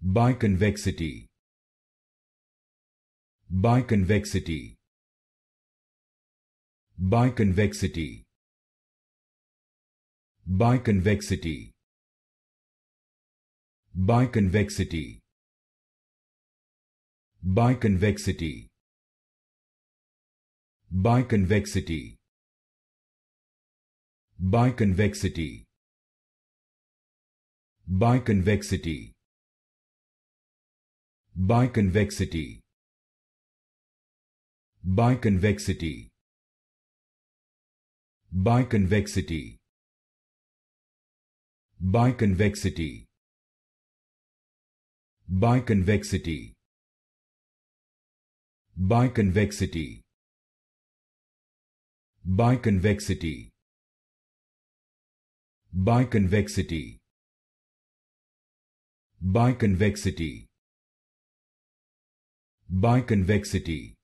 by convexity by convexity by convexity by convexity by convexity by convexity by convexity by convexity by convexity by convexity by convexity by convexity by convexity by convexity by convexity by convexity by convexity by convexity by convexity.